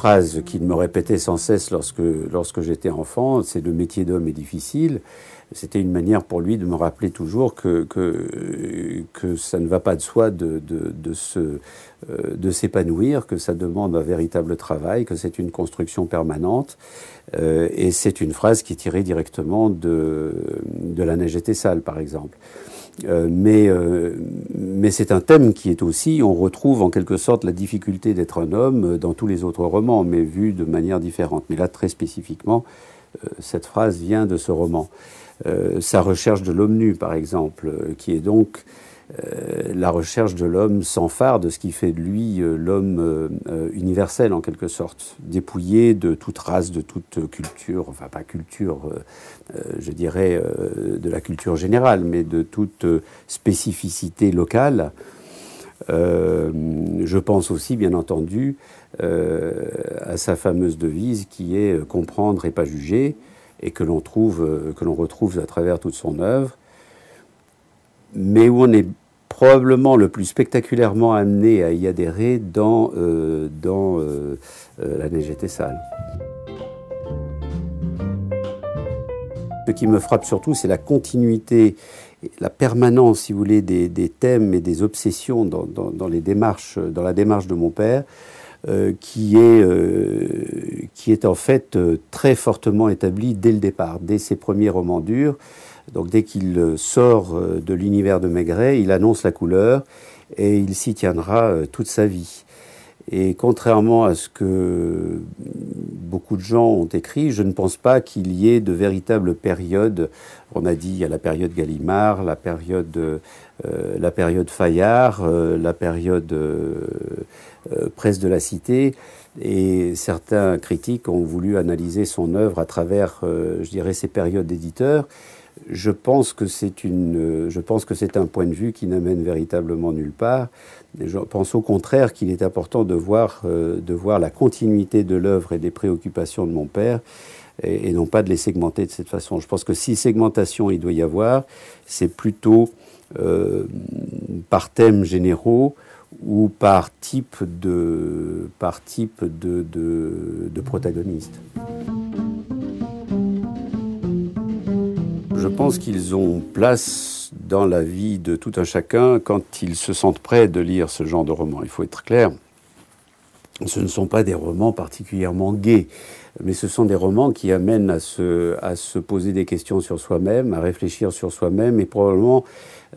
phrase qu'il me répétait sans cesse lorsque, lorsque j'étais enfant, c'est le métier d'homme est difficile. C'était une manière pour lui de me rappeler toujours que, que, ça ne va pas de soi de, euh, de, s'épanouir, que ça demande un véritable travail, que c'est une construction permanente. Euh, et c'est une phrase qui tirait directement de, de la neige était sale, par exemple. Euh, mais, euh, mais c'est un thème qui est aussi, on retrouve en quelque sorte la difficulté d'être un homme euh, dans tous les autres romans, mais vu de manière différente. Mais là, très spécifiquement, cette phrase vient de ce roman. sa recherche de l'homme nu, par exemple, qui est donc euh, la recherche de l'homme sans phare, de ce qui fait de lui euh, l'homme euh, universel en quelque sorte, dépouillé de toute race, de toute culture, enfin pas culture, je dirais de la culture générale, mais de toute spécificité locale. je pense aussi, bien entendu, à sa fameuse devise qui est comprendre et pas juger, et que l'on trouve, que l'on retrouve à travers toute son œuvre mais où on est probablement le plus spectaculairement amené à y adhérer dans, euh, dans euh, euh, la NGT sale. Ce qui me frappe surtout, c'est la continuité, la permanence, si vous voulez, des, thèmes et des obsessions dans, dans, les dans la démarche de mon père. qui, est, en fait très fortement établie dès le départ, dès ses premiers romans durs. Donc dès qu'il euh, sort euh, de l'univers de Maigret, il annonce la couleur et il s'y tiendra euh, toute sa vie. Et contrairement à ce que beaucoup de gens ont écrit, je ne pense pas qu'il y ait de véritables périodes. On a dit il y a la période Gallimard, la période, euh, la période Fayard, la période presse de la cité. Et certains critiques ont voulu analyser son œuvre à travers, je dirais, ces périodes d'éditeurs je pense que c'est une, euh, je pense que c'est un point de vue qui n'amène véritablement nulle part. Je pense au contraire qu'il est important de voir, euh, de voir la continuité de l'œuvre et des préoccupations de mon père et, non pas de les segmenter de cette façon. Je pense que si segmentation il doit y avoir, c'est plutôt euh, par thèmes généraux ou par type de, par type de, de, de protagoniste. Je pense qu'ils ont place dans la vie de tout un chacun quand ils se sentent prêts de lire ce genre de roman. Il faut être clair, ce ne sont pas des romans particulièrement gais mais ce sont des romans qui amènent à se, poser des questions sur soi-même, à réfléchir sur soi-même et probablement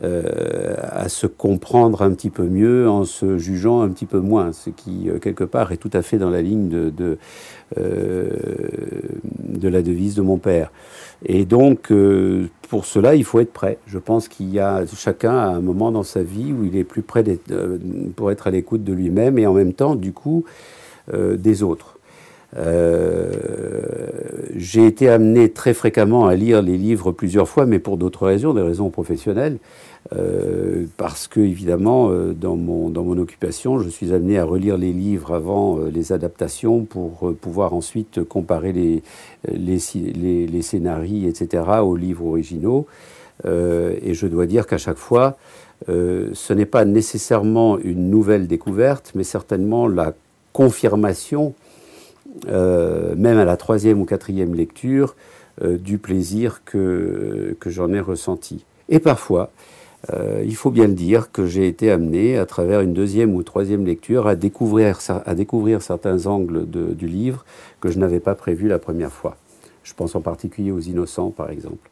euh, à se comprendre un petit peu mieux en se jugeant un petit peu moins, ce qui euh, quelque part est tout à fait dans la ligne de, euh, la devise de mon père. Et donc pour cela, il faut être prêt. Je pense qu'il y a chacun à un moment dans sa vie où il est plus prêt pour être à l'écoute de lui-même et en même temps, du coup, des autres. Euh, j'ai été amené très fréquemment à lire les livres plusieurs fois, mais pour d'autres raisons, des raisons professionnelles, euh, parce que évidemment, euh, dans, mon, dans mon occupation, je suis amené à relire les livres avant les adaptations pour pouvoir ensuite comparer les, les, les, les scénarii, etc., aux livres originaux. et je dois dire qu'à chaque fois, ce n'est pas nécessairement une nouvelle découverte, mais certainement la confirmation euh, même à la troisième ou quatrième lecture, euh, du plaisir que, que j'en ai ressenti. Et parfois, euh, il faut bien le dire, que j'ai été amené, à travers une deuxième ou troisième lecture, à découvrir, à découvrir certains angles du livre que je n'avais pas prévus la première fois. Je pense en particulier aux innocents, par exemple.